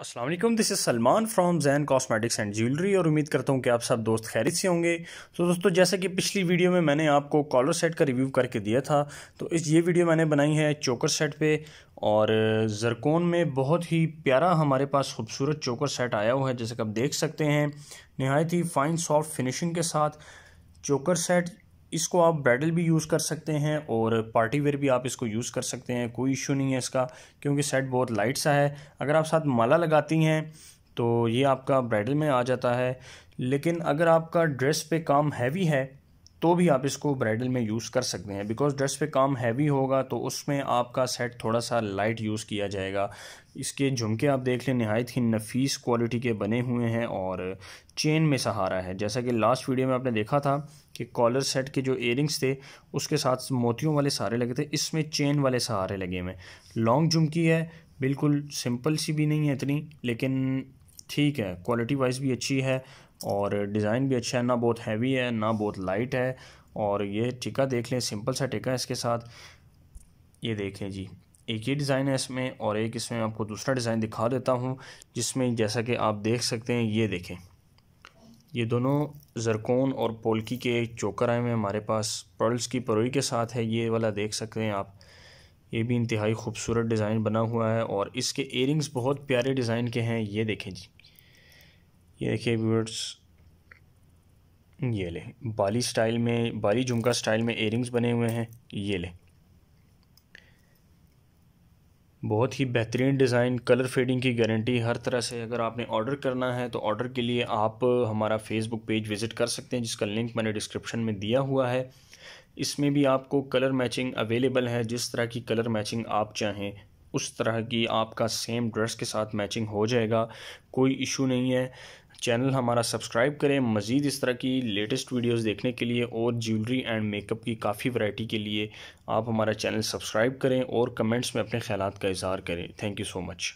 Aslam this is Salman from Jain cosmetics and jewellery और उम्मीद करता हूँ कि आप सब दोस्त खैरित से होंगे तो दोस्तों जैसा कि पिछली वीडियो में मैंने आपको कॉलर सेट का रिव्यू करके दिया था तो इस ये वीडियो मैंने बनाई है चोकर सेट पे और ज़रकोन में बहुत ही प्यारा हमारे पास खूबसूरत चोकर सेट आया हुआ है जैसे कि आप देख सकते हैं नहायत ही फ़ाइन सॉफ्ट फिनिशिंग के साथ चोकर सेट इसको आप ब्राइडल भी यूज़ कर सकते हैं और पार्टी वेयर भी आप इसको यूज़ कर सकते हैं कोई इशू नहीं है इसका क्योंकि सेट बहुत लाइट सा है अगर आप साथ माला लगाती हैं तो ये आपका ब्राइडल में आ जाता है लेकिन अगर आपका ड्रेस पे काम हैवी है तो भी आप इसको ब्राइडल में यूज़ कर सकते हैं बिकॉज ड्रेस पे काम हैवी होगा तो उसमें आपका सेट थोड़ा सा लाइट यूज़ किया जाएगा इसके झुमके आप देख लें नहायत ही नफीस क्वालिटी के बने हुए हैं और चेन में सहारा है जैसा कि लास्ट वीडियो में आपने देखा था कि कॉलर सेट के जो एयरिंग्स थे उसके साथ मोतियों वाले सहारे लगे थे इसमें चेन वाले सहारे लगे हुए लॉन्ग झुमकी है बिल्कुल सिंपल सी भी नहीं है इतनी लेकिन ठीक है क्वालिटी वाइज भी अच्छी है और डिज़ाइन भी अच्छा है ना बहुत हैवी है ना बहुत लाइट है और ये टिका देख लें सिंपल सा टिका है इसके साथ ये देख लें जी एक ये डिज़ाइन है इसमें और एक इसमें आपको दूसरा डिज़ाइन दिखा देता हूँ जिसमें जैसा कि आप देख सकते हैं ये देखें ये दोनों जरकोन और पोलकी के चोकर आए हुए हमारे पास पर्ल्स की परोई के साथ है ये वाला देख सकते हैं आप ये भी इंतहाई खूबसूरत डिज़ाइन बना हुआ है और इसके एयरिंग्स बहुत प्यारे डिज़ाइन के हैं ये देखें जी ये देखिए व्यूअर्स ये ले बाली स्टाइल में बाली झुमका स्टाइल में एयरिंग्स बने हुए हैं ये ले बहुत ही बेहतरीन डिज़ाइन कलर फेडिंग की गारंटी हर तरह से अगर आपने ऑर्डर करना है तो ऑर्डर के लिए आप हमारा फेसबुक पेज विज़िट कर सकते हैं जिसका लिंक मैंने डिस्क्रिप्शन में दिया हुआ है इसमें भी आपको कलर मैचिंग अवेलेबल है जिस तरह की कलर मैचिंग आप चाहें उस तरह की आपका सेम ड्रेस के साथ मैचिंग हो जाएगा कोई इशू नहीं है चैनल हमारा सब्सक्राइब करें मज़ीद इस तरह की लेटेस्ट वीडियोस देखने के लिए और ज्वेलरी एंड मेकअप की काफ़ी वैरायटी के लिए आप हमारा चैनल सब्सक्राइब करें और कमेंट्स में अपने ख्याल का इजहार करें थैंक यू सो मच